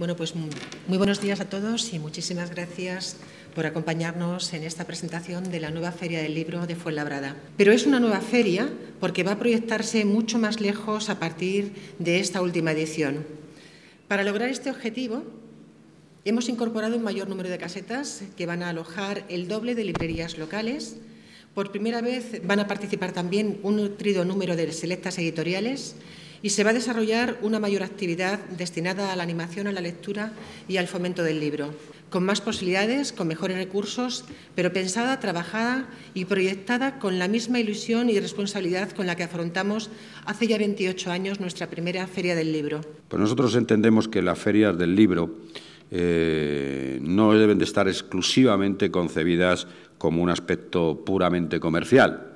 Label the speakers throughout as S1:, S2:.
S1: Bueno, pues muy buenos días a todos y muchísimas gracias por acompañarnos en esta presentación de la nueva Feria del Libro de Fuenlabrada. Pero es una nueva feria porque va a proyectarse mucho más lejos a partir de esta última edición. Para lograr este objetivo, hemos incorporado un mayor número de casetas que van a alojar el doble de librerías locales. Por primera vez van a participar también un nutrido número de selectas editoriales y se va a desarrollar una mayor actividad destinada a la animación, a la lectura y al fomento del libro, con más posibilidades, con mejores recursos, pero pensada, trabajada y proyectada con la misma ilusión y responsabilidad con la que afrontamos hace ya 28 años nuestra primera Feria del Libro.
S2: Pues nosotros entendemos que las ferias del libro eh, no deben de estar exclusivamente concebidas como un aspecto puramente comercial,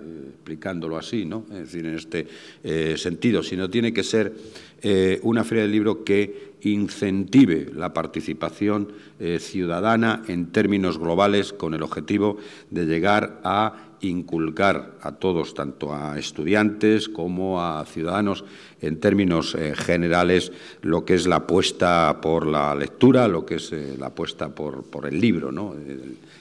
S2: explicándolo así, ¿no? decir, en este eh, sentido, sino tiene que ser eh, una feria del libro que incentive la participación eh, ciudadana en términos globales con el objetivo de llegar a inculcar a todos, tanto a estudiantes como a ciudadanos, en términos eh, generales, lo que es la apuesta por la lectura, lo que es eh, la apuesta por, por el libro.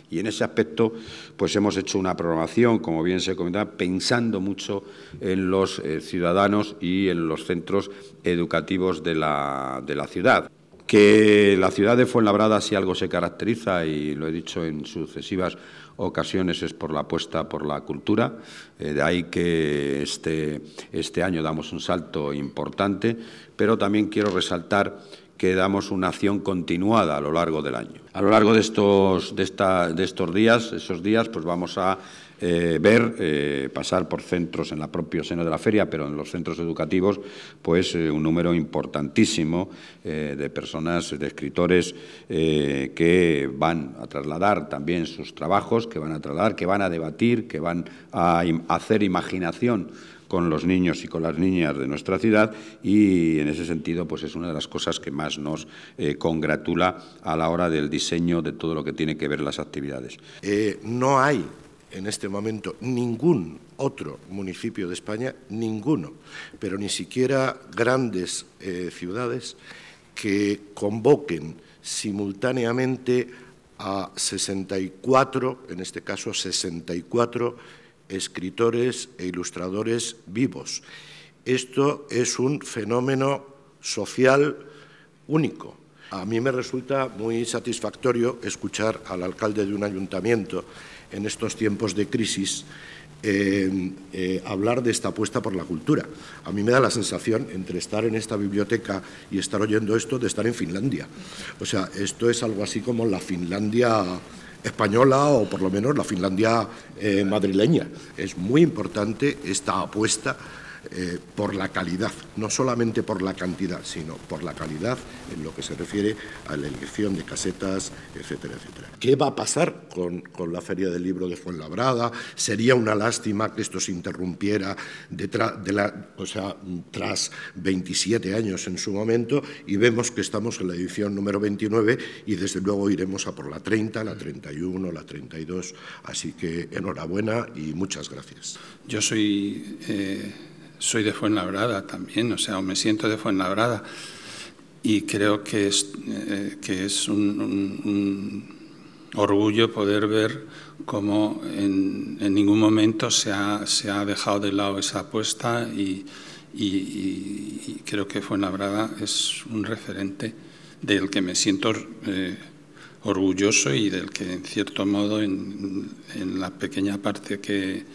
S2: y en ese aspecto, pues hemos hecho una programación, como bien se comentaba, pensando mucho en los ciudadanos y en los centros educativos de la, de la ciudad. Que la ciudad de Fuenlabrada, si algo se caracteriza, y lo he dicho en sucesivas ocasiones, es por la apuesta por la cultura. Eh, de ahí que este, este año damos un salto importante, pero también quiero resaltar que damos una acción continuada a lo largo del año. A lo largo de estos, de de estos días, esos días, pues vamos a eh, ver, eh, pasar por centros en la propio seno de la feria, pero en los centros educativos, pues eh, un número importantísimo de personas, de escritores que van a trasladar también sus trabajos, que van a trasladar, que van a debatir, que van a hacer imaginación con los niños y con las niñas de nuestra ciudad y en ese sentido pues es una de las cosas que más nos eh, congratula a la hora del diseño de todo lo que tiene que ver las actividades.
S3: Eh, no hay en este momento ningún otro municipio de España, ninguno, pero ni siquiera grandes eh, ciudades que convoquen simultáneamente a 64, en este caso 64 escritores e ilustradores vivos. Esto es un fenómeno social único. A mí me resulta muy satisfactorio escuchar al alcalde de un ayuntamiento en estos tiempos de crisis eh, hablar de esta apuesta por la cultura. A mí me da la sensación, entre estar en esta biblioteca y estar oyendo esto, de estar en Finlandia. O sea, esto es algo así como la Finlandia española o por lo menos la Finlandia eh, madrileña. Es muy importante esta apuesta eh, por la calidad, no solamente por la cantidad, sino por la calidad en lo que se refiere a la elección de casetas, etcétera, etcétera. ¿Qué va a pasar con, la Feria del Libro de Fuenlabrada? Sería una lástima que esto se interrumpiera de la, o sea, tras 27 años en su momento y vemos que estamos en la edición número 29 y desde luego iremos a por la 30, la 31, la 32. Así que enhorabuena y muchas gracias.
S2: Yo soy... Eh, soy de Fuenlabrada también, o sea, me siento de Fuenlabrada. Y creo que es, eh, que es un, orgullo poder ver cómo en, ningún momento se ha, dejado de lado esa apuesta y, creo que Fuenlabrada es un referente del que me siento eh, orgulloso y del que, en cierto modo, en la pequeña parte que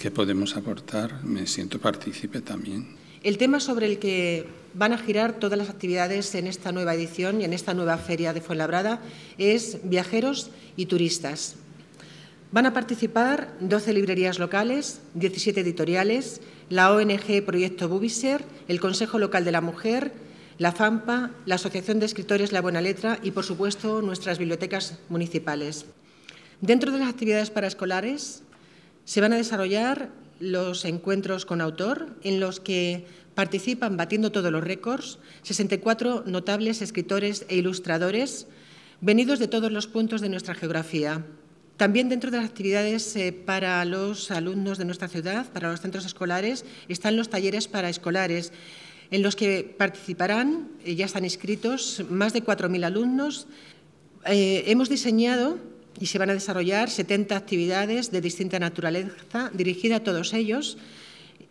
S2: que podemos aportar, me siento partícipe también.
S1: El tema sobre el que van a girar todas las actividades en esta nueva edición y en esta nueva feria de Fuenlabrada es viajeros y turistas. Van a participar 12 librerías locales, 17 editoriales, la ONG Proyecto Bubiser, el Consejo Local de la Mujer, la FAMPA, la Asociación de Escritores La Buena Letra y, por supuesto, nuestras bibliotecas municipales. Dentro de las actividades para escolares... Se van a desarrollar los encuentros con autor, en los que participan, batiendo todos los récords, 64 notables escritores e ilustradores venidos de todos los puntos de nuestra geografía. También dentro de las actividades eh, para los alumnos de nuestra ciudad, para los centros escolares, están los talleres para escolares, en los que participarán, eh, ya están inscritos, más de 4.000 alumnos. Eh, hemos diseñado y se van a desarrollar 70 actividades de distinta naturaleza dirigidas a todos ellos,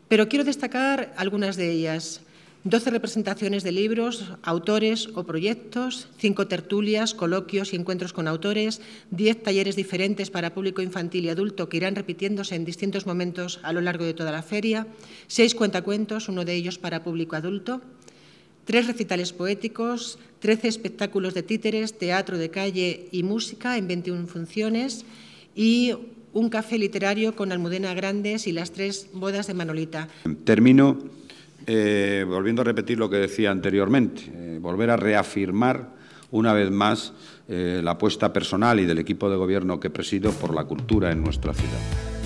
S1: pero quiero destacar algunas de ellas. 12 representaciones de libros, autores o proyectos, 5 tertulias, coloquios y encuentros con autores, 10 talleres diferentes para público infantil y adulto que irán repitiéndose en distintos momentos a lo largo de toda la feria, 6 cuentacuentos, uno de ellos para público adulto, tres recitales poéticos, trece espectáculos de títeres, teatro de calle y música en 21 funciones y un café literario con Almudena Grandes y las tres bodas de Manolita.
S2: Termino eh, volviendo a repetir lo que decía anteriormente, eh, volver a reafirmar una vez más eh, la apuesta personal y del equipo de gobierno que presido por la cultura en nuestra ciudad.